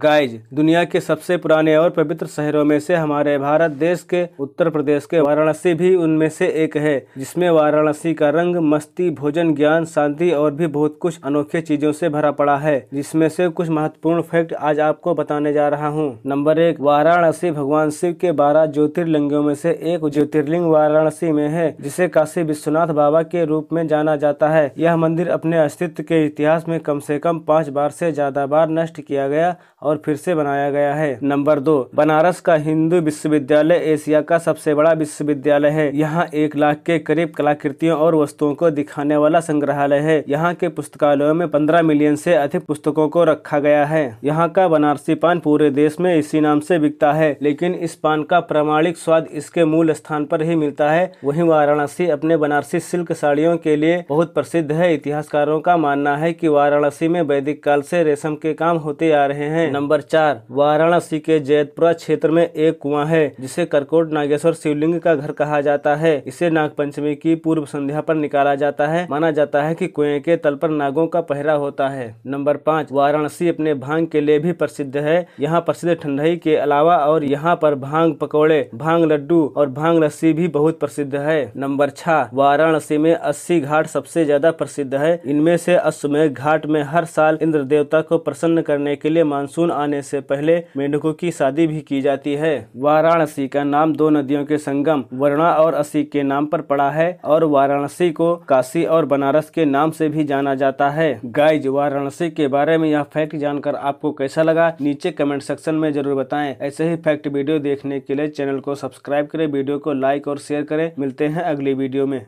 guys दुनिया के सबसे पुराने और पवित्र शहरों में से हमारे भारत देश के उत्तर प्रदेश के वाराणसी भी उनमें से एक है जिसमें वाराणसी का रंग मस्ती भोजन ज्ञान शांति और भी बहुत कुछ अनोखे चीजों से भरा पड़ा है जिसमें से कुछ महत्वपूर्ण फैक्ट आज आपको बताने जा रहा हूँ नंबर एक वाराणसी भगवान शिव के बारह ज्योतिर्लिंगों में से एक ज्योतिर्लिंग वाराणसी में है जिसे काशी विश्वनाथ बाबा के रूप में जाना जाता है यह मंदिर अपने अस्तित्व के इतिहास में कम से कम पाँच बार से ज्यादा बार नष्ट किया गया और फिर से बनाया गया है नंबर दो बनारस का हिंदू विश्वविद्यालय एशिया का सबसे बड़ा विश्वविद्यालय है यहाँ एक लाख के करीब कलाकृतियों और वस्तुओं को दिखाने वाला संग्रहालय है यहाँ के पुस्तकालयों में पंद्रह मिलियन से अधिक पुस्तकों को रखा गया है यहाँ का बनारसी पान पूरे देश में इसी नाम से बिकता है लेकिन इस पान का प्रमाणिक स्वाद इसके मूल स्थान पर ही मिलता है वही वाराणसी अपने बनारसी सिल्क साड़ियों के लिए बहुत प्रसिद्ध है इतिहासकारों का मानना है की वाराणसी में वैदिक काल से रेशम के काम होते आ रहे हैं नंबर चार वाराणसी के जैतपुरा क्षेत्र में एक कुआं है जिसे करकोट नागेश्वर शिवलिंग का घर कहा जाता है इसे नागपंचमी की पूर्व संध्या पर निकाला जाता है माना जाता है कि कुएं के तल पर नागों का पहरा होता है नंबर पाँच वाराणसी अपने भांग के लिए भी प्रसिद्ध है यहाँ प्रसिद्ध ठंडई के अलावा और यहाँ पर भांग पकौड़े भांग लड्डू और भांग लस्सी भी बहुत प्रसिद्ध है नंबर छह वाराणसी में अस्सी घाट सबसे ज्यादा प्रसिद्ध है इनमें से अश्वमेघ घाट में हर साल इंद्र देवता को प्रसन्न करने के लिए मानसून मानसून आने से पहले मेंढकों की शादी भी की जाती है वाराणसी का नाम दो नदियों के संगम वर्णा और असी के नाम पर पड़ा है और वाराणसी को काशी और बनारस के नाम से भी जाना जाता है गाइज वाराणसी के बारे में यह फैक्ट जानकर आपको कैसा लगा नीचे कमेंट सेक्शन में जरूर बताए ऐसे ही फैक्ट वीडियो देखने के लिए चैनल को सब्सक्राइब करें वीडियो को लाइक और शेयर करें मिलते हैं अगली वीडियो में